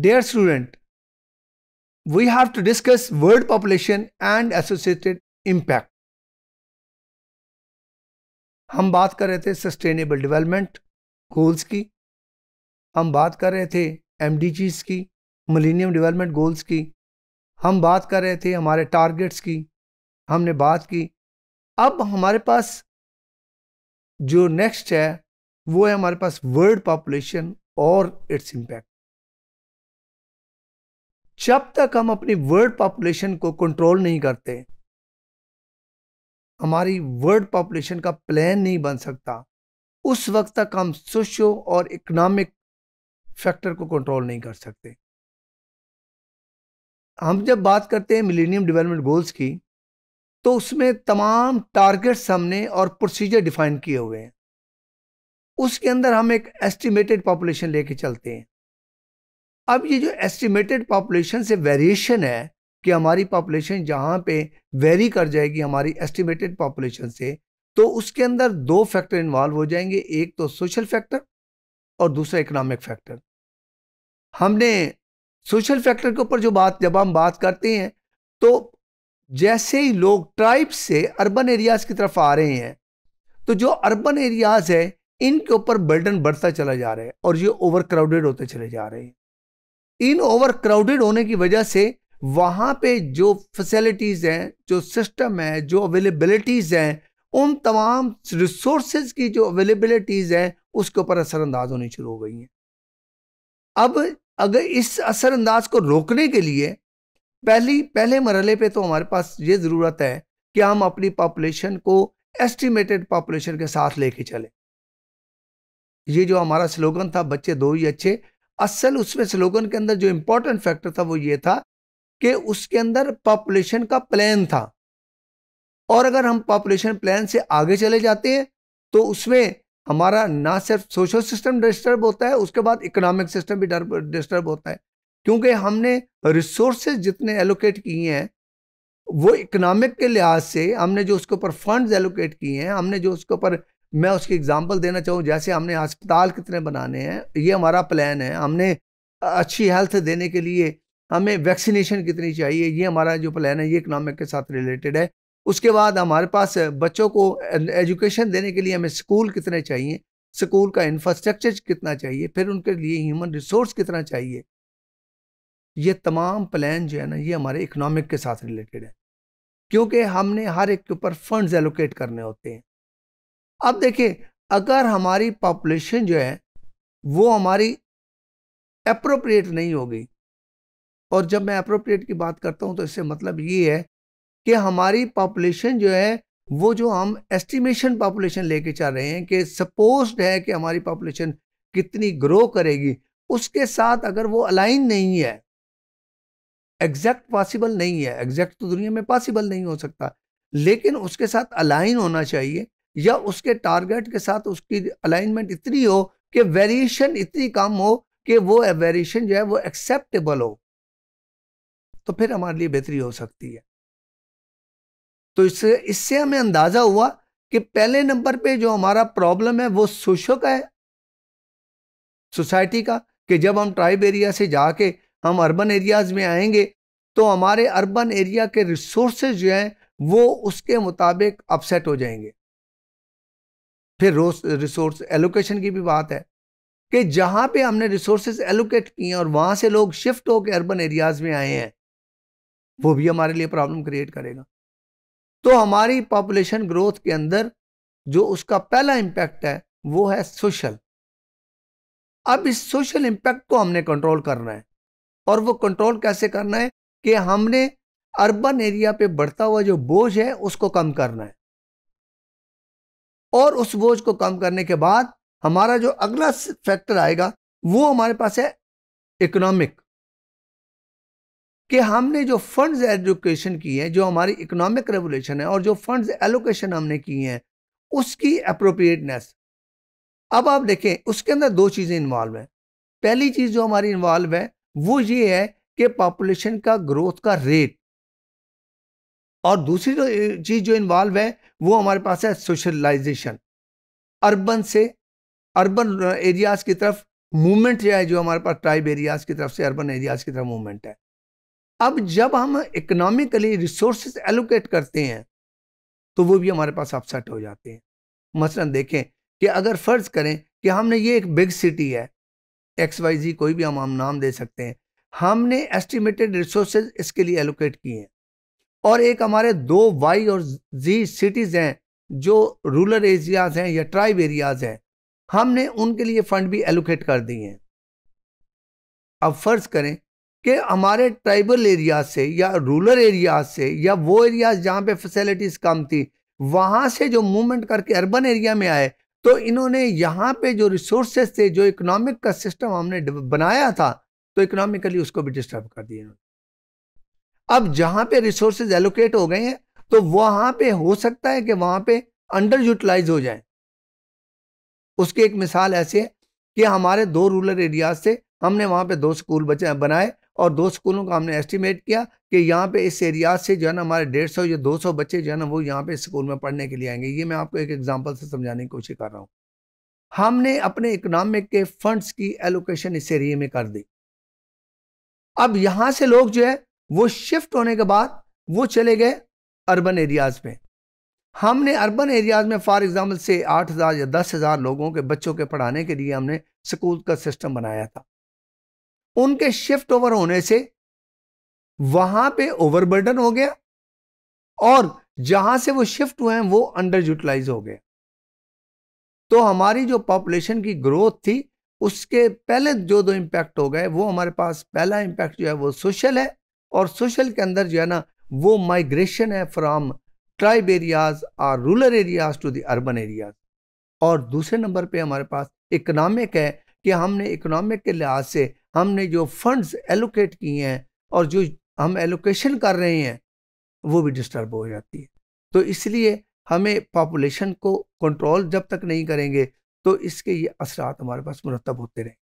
Dear student we have to discuss world population and associated impact. हम बात कर रहे थे सस्टेनेबल डेवलपमेंट गोल्स की हम बात कर रहे थे एम की मलिनियम डेवलपमेंट गोल्स की हम बात कर रहे थे हमारे टारगेट्स की हमने बात की अब हमारे पास जो नेक्स्ट है वो है हमारे पास वर्ल्ड पॉपुलेशन और इट्स इम्पैक्ट जब तक हम अपनी वर्ल्ड पॉपुलेशन को कंट्रोल नहीं करते हमारी वर्ल्ड पॉपुलेशन का प्लान नहीं बन सकता उस वक्त तक हम सोशो और इकोनॉमिक फैक्टर को कंट्रोल नहीं कर सकते हम जब बात करते हैं मिलेनियम डेवलपमेंट गोल्स की तो उसमें तमाम टारगेट्स हमने और प्रोसीजर डिफाइन किए हुए हैं उसके अंदर हम एक एस्टिमेटेड पॉपुलेशन लेके चलते हैं अब ये जो एस्टिमेटेड पॉपुलेशन से वेरिएशन है कि हमारी पॉपुलेशन जहाँ पे वेरी कर जाएगी हमारी एस्टिमेटेड पॉपुलेशन से तो उसके अंदर दो फैक्टर इन्वॉल्व हो जाएंगे एक तो सोशल फैक्टर और दूसरा इकोनॉमिक फैक्टर हमने सोशल फैक्टर के ऊपर जो बात जब हम बात करते हैं तो जैसे ही लोग ट्राइब से अर्बन एरियाज़ की तरफ आ रहे हैं तो जो अर्बन एरियाज़ है इनके ऊपर बर्डन बढ़ता चला जा रहा है और ये ओवर क्राउडेड होते चले जा रहे हैं इन ओवरक्राउडेड होने की वजह से वहाँ पे जो फैसिलिटीज़ हैं जो सिस्टम है जो अवेलेबलिटीज़ हैं उन तमाम रिसोर्स की जो अवेलेबलिटीज़ हैं उसके ऊपर असरअंदाज होनी शुरू हो गई हैं अब अगर इस असरअंदाज को रोकने के लिए पहली पहले मरहले पे तो हमारे पास ये ज़रूरत है कि हम अपनी पॉपुलेशन को एस्टिमेटेड पॉपुलेशन के साथ लेके चले ये जो हमारा स्लोगन था बच्चे दो ही अच्छे असल उसमें स्लोगन के अंदर जो इंपॉर्टेंट फैक्टर था वो ये था कि उसके अंदर पॉपुलेशन का प्लान था और अगर हम पॉपुलेशन प्लान से आगे चले जाते हैं तो उसमें हमारा ना सिर्फ सोशल सिस्टम डिस्टर्ब होता है उसके बाद इकोनॉमिक सिस्टम भी डिस्टर्ब होता है क्योंकि हमने रिसोर्सेज जितने एलोकेट किए हैं वो इकोनॉमिक के लिहाज से हमने जो उसके ऊपर फंड्स एलोकेट किए हैं हमने जो उसके ऊपर मैं उसकी एग्जांपल देना चाहूँ जैसे हमने अस्पताल कितने बनाने हैं ये हमारा प्लान है हमने अच्छी हेल्थ देने के लिए हमें वैक्सीनेशन कितनी चाहिए ये हमारा जो प्लान है ये इकनॉमिक के साथ रिलेटेड है उसके बाद हमारे पास बच्चों को एजुकेशन देने के लिए हमें स्कूल कितने चाहिए स्कूल का इंफ्रास्ट्रक्चर कितना चाहिए फिर उनके लिए ह्यूमन रिसोर्स कितना चाहिए ये तमाम प्लान जो है ना ये हमारे इकनॉमिक के साथ रिलेटेड है क्योंकि हमने हर एक के ऊपर फंड्स एलोकेट करने होते हैं अब देखिए अगर हमारी पॉपुलेशन जो है वो हमारी अप्रोप्रिएट नहीं होगी और जब मैं अप्रोप्रिएट की बात करता हूँ तो इससे मतलब ये है कि हमारी पॉपुलेशन जो है वो जो हम एस्टिमेशन पॉपुलेशन लेके चल रहे हैं कि सपोज है कि हमारी पॉपुलेशन कितनी ग्रो करेगी उसके साथ अगर वो अलाइन नहीं है एग्जैक्ट पॉसिबल नहीं है एग्जैक्ट तो दुनिया में पॉसिबल नहीं हो सकता लेकिन उसके साथ अलाइन होना चाहिए या उसके टारगेट के साथ उसकी अलाइनमेंट इतनी हो कि वेरिएशन इतनी कम हो कि वो वेरिएशन जो है वो एक्सेप्टेबल हो तो फिर हमारे लिए बेहतरी हो सकती है तो इससे इससे हमें अंदाज़ा हुआ कि पहले नंबर पे जो हमारा प्रॉब्लम है वो सोशो का है सोसाइटी का कि जब हम ट्राइब एरिया से जाके हम अर्बन एरियाज़ में आएंगे तो हमारे अर्बन एरिया के रिसोर्सेज जो हैं वो उसके मुताबिक अपसेट हो जाएंगे फिर रिसोर्स एलोकेशन की भी बात है कि जहाँ पे हमने रिसोर्सेज एलोकेट किए और वहाँ से लोग शिफ्ट होकर अर्बन एरियाज में आए हैं वो भी हमारे लिए प्रॉब्लम क्रिएट करेगा तो हमारी पॉपुलेशन ग्रोथ के अंदर जो उसका पहला इम्पैक्ट है वो है सोशल अब इस सोशल इम्पैक्ट को हमने कंट्रोल करना है और वो कंट्रोल कैसे करना है कि हमने अर्बन एरिया पे बढ़ता हुआ जो बोझ है उसको कम करना है और उस बोझ को कम करने के बाद हमारा जो अगला फैक्टर आएगा वो हमारे पास है इकोनॉमिक कि हमने जो फंड्स एजुकेशन की है जो हमारी इकोनॉमिक रेवोल्यूशन है और जो फंड्स एलोकेशन हमने की है उसकी अप्रोप्रिएटनेस अब आप देखें उसके अंदर दो चीज़ें इन्वॉल्व हैं पहली चीज़ जो हमारी इन्वॉल्व है वो ये है कि पॉपुलेशन का ग्रोथ का रेट और दूसरी तो, चीज़ जो इन्वॉल्व है वो हमारे पास है सोशलाइजेशन अर्बन से अर्बन एरियाज़ की तरफ मूवमेंट जो है जो हमारे पास ट्राइब एरियाज़ की तरफ से अर्बन एरियाज़ की तरफ मूवमेंट है अब जब हम इकोनॉमिकली रिसोर्स एलोकेट करते हैं तो वो भी हमारे पास अपसेट हो जाते हैं मसलन देखें कि अगर फ़र्ज़ करें कि हमने ये एक बिग सिटी है एक्स वाई जी कोई भी हम हम नाम दे सकते हैं हमने एस्टिमेटेड रिसोर्स इसके लिए एलोकेट किए हैं और एक हमारे दो वाई और जी सिटीज़ हैं जो रूरल एरियाज़ हैं या ट्राइब एरियाज़ हैं हमने उनके लिए फ़ंड भी एलोकेट कर दिए हैं अब फ़र्ज़ करें कि हमारे ट्राइबल एरियाज से या रूरल एरियाज से या वो एरियाज जहाँ पे फैसिलिटीज़ कम थी वहाँ से जो मूवमेंट करके अर्बन एरिया में आए तो इन्होंने यहाँ पे जो रिसोर्सेज थे जो इकोनॉमिक का सिस्टम हमने बनाया था तो इकोनॉमिकली उसको भी डिस्टर्ब कर दिया इन्होंने अब जहां पे रिसोर्सेज एलोकेट हो गए हैं तो वहां पे हो सकता है कि वहां पे अंडर यूटिलाइज हो जाए उसकी एक मिसाल ऐसी है कि हमारे दो रूरल एरियाज से हमने वहां पे दो स्कूल बचे बनाए और दो स्कूलों का हमने एस्टिमेट किया कि यहाँ पे इस एरिया से जो है ना हमारे डेढ़ सौ या दो सौ बच्चे जो है ना वो यहाँ पे स्कूल में पढ़ने के लिए आएंगे ये मैं आपको एक एग्जांपल से समझाने की कोशिश कर रहा हूँ हमने अपने इकोनॉमिक के फंड्स की एलोकेशन इस एरिए में कर दी अब यहाँ से लोग जो है वो शिफ्ट होने के बाद वो चले गए अर्बन एरियाज़ में हमने अर्बन एरियाज़ में फॉर एग्ज़ाम्पल से आठ हज़ार या दस हज़ार लोगों के बच्चों के पढ़ाने के लिए हमने स्कूल का सिस्टम बनाया था उनके शिफ्ट ओवर होने से वहां पे ओवरबर्डन हो गया और जहां से वो शिफ्ट हुए हैं वो अंडर यूटिलाइज हो गया तो हमारी जो पॉपुलेशन की ग्रोथ थी उसके पहले जो दो इम्पैक्ट हो गए वो हमारे पास पहला इम्पैक्ट जो है वो सोशल है और सोशल के अंदर जो है ना वो माइग्रेशन है फ्राम ट्राइब एरियाज और rural areas to the urban areas और दूसरे नंबर पे हमारे पास इकनॉमिक है कि हमने इकनॉमिक के लिहाज से हमने जो फंड्स एलोकेट किए हैं और जो हम एलोकेशन कर रहे हैं वो भी डिस्टर्ब हो जाती है तो इसलिए हमें पॉपुलेशन को कंट्रोल जब तक नहीं करेंगे तो इसके ये असरात हमारे पास मुरतब होते रहेंगे